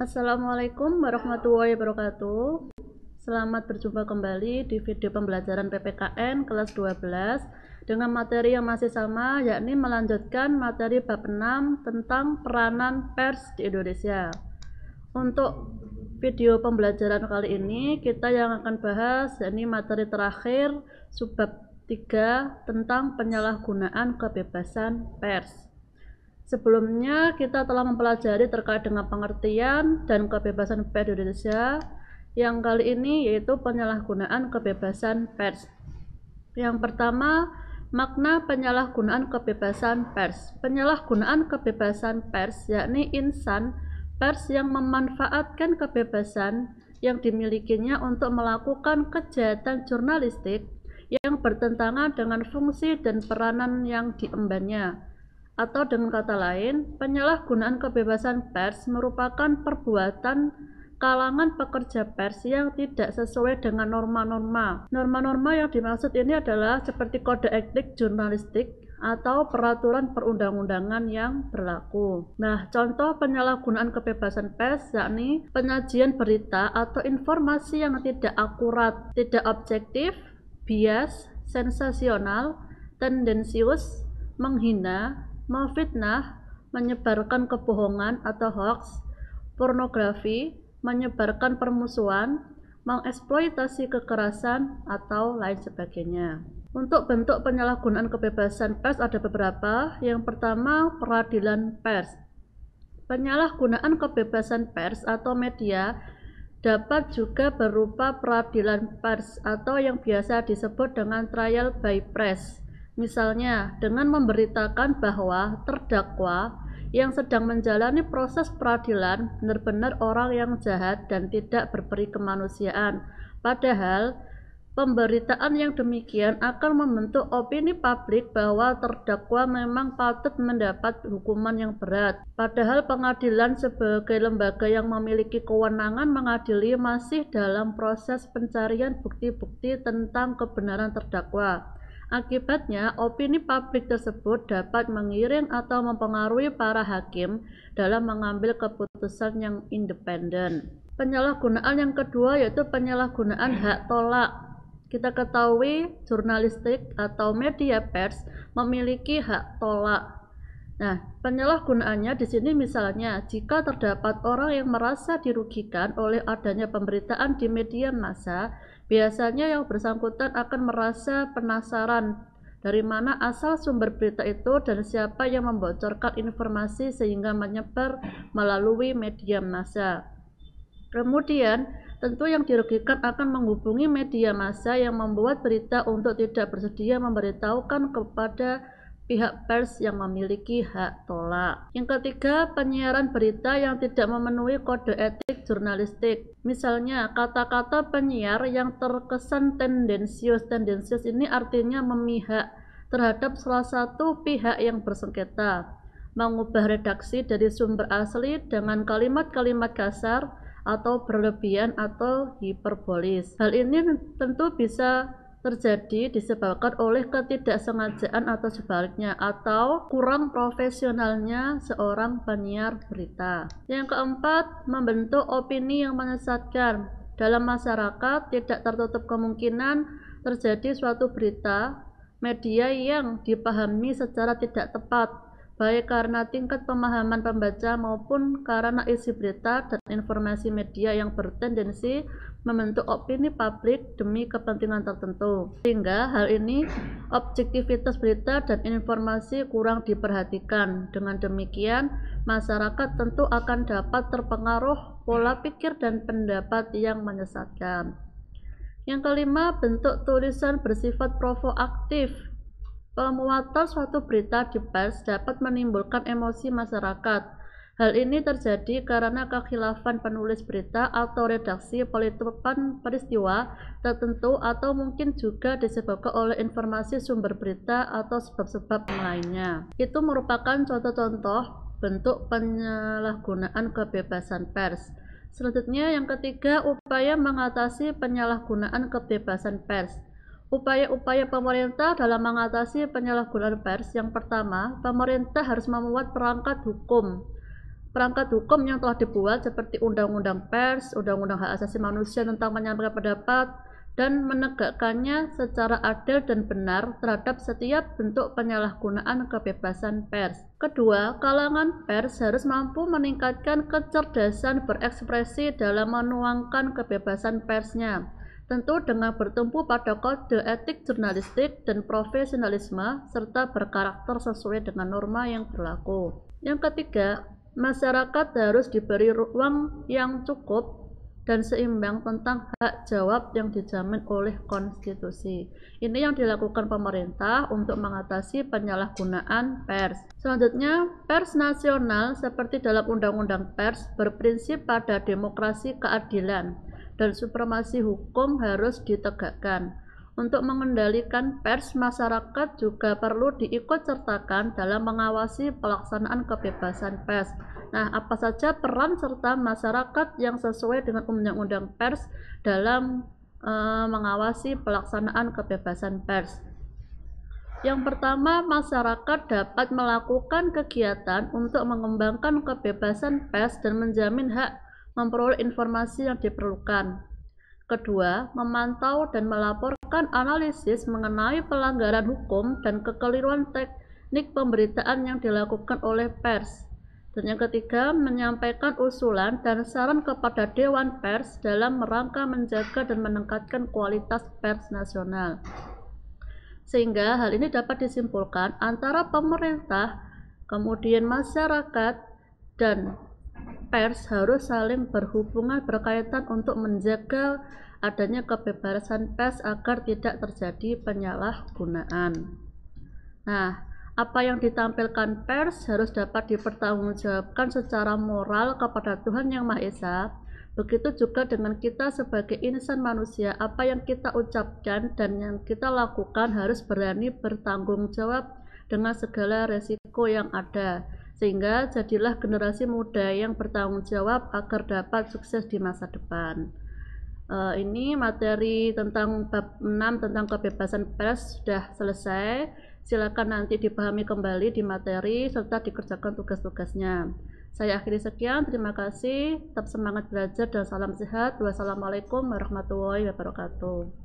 Assalamualaikum warahmatullahi wabarakatuh Selamat berjumpa kembali di video pembelajaran PPKN kelas 12 dengan materi yang masih sama yakni melanjutkan materi bab 6 tentang peranan pers di Indonesia Untuk video pembelajaran kali ini kita yang akan bahas yakni materi terakhir subbab 3 tentang penyalahgunaan kebebasan pers Sebelumnya kita telah mempelajari terkait dengan pengertian dan kebebasan pers di Indonesia yang kali ini yaitu penyalahgunaan kebebasan pers. Yang pertama, makna penyalahgunaan kebebasan pers. Penyalahgunaan kebebasan pers yakni insan pers yang memanfaatkan kebebasan yang dimilikinya untuk melakukan kejahatan jurnalistik yang bertentangan dengan fungsi dan peranan yang diembannya atau dengan kata lain, penyalahgunaan kebebasan pers merupakan perbuatan kalangan pekerja pers yang tidak sesuai dengan norma-norma. Norma-norma yang dimaksud ini adalah seperti kode etik jurnalistik atau peraturan perundang-undangan yang berlaku. Nah, contoh penyalahgunaan kebebasan pers yakni penyajian berita atau informasi yang tidak akurat, tidak objektif, bias, sensasional, tendensius, menghina, memfitnah, menyebarkan kebohongan atau hoax, pornografi, menyebarkan permusuhan, mengeksploitasi kekerasan, atau lain sebagainya. Untuk bentuk penyalahgunaan kebebasan pers ada beberapa. Yang pertama, peradilan pers. Penyalahgunaan kebebasan pers atau media dapat juga berupa peradilan pers atau yang biasa disebut dengan trial by press Misalnya, dengan memberitakan bahwa terdakwa yang sedang menjalani proses peradilan benar-benar orang yang jahat dan tidak berperi kemanusiaan. Padahal, pemberitaan yang demikian akan membentuk opini publik bahwa terdakwa memang patut mendapat hukuman yang berat. Padahal pengadilan sebagai lembaga yang memiliki kewenangan mengadili masih dalam proses pencarian bukti-bukti tentang kebenaran terdakwa. Akibatnya, opini publik tersebut dapat mengiring atau mempengaruhi para hakim dalam mengambil keputusan yang independen. Penyalahgunaan yang kedua yaitu penyalahgunaan hak tolak. Kita ketahui jurnalistik atau media pers memiliki hak tolak Nah, penyalahgunaannya di sini misalnya jika terdapat orang yang merasa dirugikan oleh adanya pemberitaan di media massa, biasanya yang bersangkutan akan merasa penasaran dari mana asal sumber berita itu dan siapa yang membocorkan informasi sehingga menyebar melalui media massa. Kemudian, tentu yang dirugikan akan menghubungi media massa yang membuat berita untuk tidak bersedia memberitahukan kepada pihak pers yang memiliki hak tolak. Yang ketiga, penyiaran berita yang tidak memenuhi kode etik jurnalistik. Misalnya, kata-kata penyiar yang terkesan tendensius. Tendensius ini artinya memihak terhadap salah satu pihak yang bersengketa. Mengubah redaksi dari sumber asli dengan kalimat-kalimat kasar atau berlebihan atau hiperbolis. Hal ini tentu bisa terjadi disebabkan oleh ketidaksengajaan atau sebaliknya atau kurang profesionalnya seorang penyiar berita. Yang keempat, membentuk opini yang menyesatkan. Dalam masyarakat tidak tertutup kemungkinan terjadi suatu berita media yang dipahami secara tidak tepat baik karena tingkat pemahaman pembaca maupun karena isi berita dan informasi media yang bertendensi membentuk opini publik demi kepentingan tertentu. Sehingga hal ini objektivitas berita dan informasi kurang diperhatikan. Dengan demikian, masyarakat tentu akan dapat terpengaruh pola pikir dan pendapat yang menyesatkan. Yang kelima, bentuk tulisan bersifat provoaktif Pemuatan suatu berita di pers dapat menimbulkan emosi masyarakat. Hal ini terjadi karena kekhilafan penulis berita atau redaksi pelitupan peristiwa tertentu atau mungkin juga disebabkan oleh informasi sumber berita atau sebab-sebab lainnya. Itu merupakan contoh-contoh bentuk penyalahgunaan kebebasan pers. Selanjutnya yang ketiga, upaya mengatasi penyalahgunaan kebebasan pers. Upaya-upaya pemerintah dalam mengatasi penyalahgunaan pers yang pertama, pemerintah harus membuat perangkat hukum. Perangkat hukum yang telah dibuat seperti Undang-Undang Pers, Undang-Undang Hak Asasi Manusia tentang menyampaikan pendapat, dan menegakkannya secara adil dan benar terhadap setiap bentuk penyalahgunaan kebebasan pers. Kedua, kalangan pers harus mampu meningkatkan kecerdasan berekspresi dalam menuangkan kebebasan persnya tentu dengan bertumpu pada kode etik jurnalistik dan profesionalisme serta berkarakter sesuai dengan norma yang berlaku. Yang ketiga, masyarakat harus diberi ruang yang cukup dan seimbang tentang hak jawab yang dijamin oleh konstitusi. Ini yang dilakukan pemerintah untuk mengatasi penyalahgunaan pers. Selanjutnya, pers nasional seperti dalam Undang-Undang Pers berprinsip pada demokrasi keadilan dan supremasi hukum harus ditegakkan. Untuk mengendalikan pers, masyarakat juga perlu diikutsertakan dalam mengawasi pelaksanaan kebebasan pers. Nah, apa saja peran serta masyarakat yang sesuai dengan undang-undang pers dalam e, mengawasi pelaksanaan kebebasan pers? Yang pertama, masyarakat dapat melakukan kegiatan untuk mengembangkan kebebasan pers dan menjamin hak memperoleh informasi yang diperlukan. Kedua, memantau dan melaporkan analisis mengenai pelanggaran hukum dan kekeliruan teknik pemberitaan yang dilakukan oleh pers. Dan yang ketiga, menyampaikan usulan dan saran kepada Dewan Pers dalam rangka menjaga dan meningkatkan kualitas pers nasional. Sehingga hal ini dapat disimpulkan antara pemerintah, kemudian masyarakat, dan pers harus saling berhubungan berkaitan untuk menjaga adanya kebebasan pers agar tidak terjadi penyalahgunaan. Nah, apa yang ditampilkan pers harus dapat dipertanggungjawabkan secara moral kepada Tuhan Yang Maha Esa. Begitu juga dengan kita sebagai insan manusia, apa yang kita ucapkan dan yang kita lakukan harus berani bertanggung jawab dengan segala resiko yang ada sehingga jadilah generasi muda yang bertanggung jawab agar dapat sukses di masa depan. Uh, ini materi tentang bab 6 tentang kebebasan pers sudah selesai. Silakan nanti dipahami kembali di materi serta dikerjakan tugas-tugasnya. Saya akhiri sekian, terima kasih. Tetap semangat belajar dan salam sehat. Wassalamualaikum warahmatullahi wabarakatuh.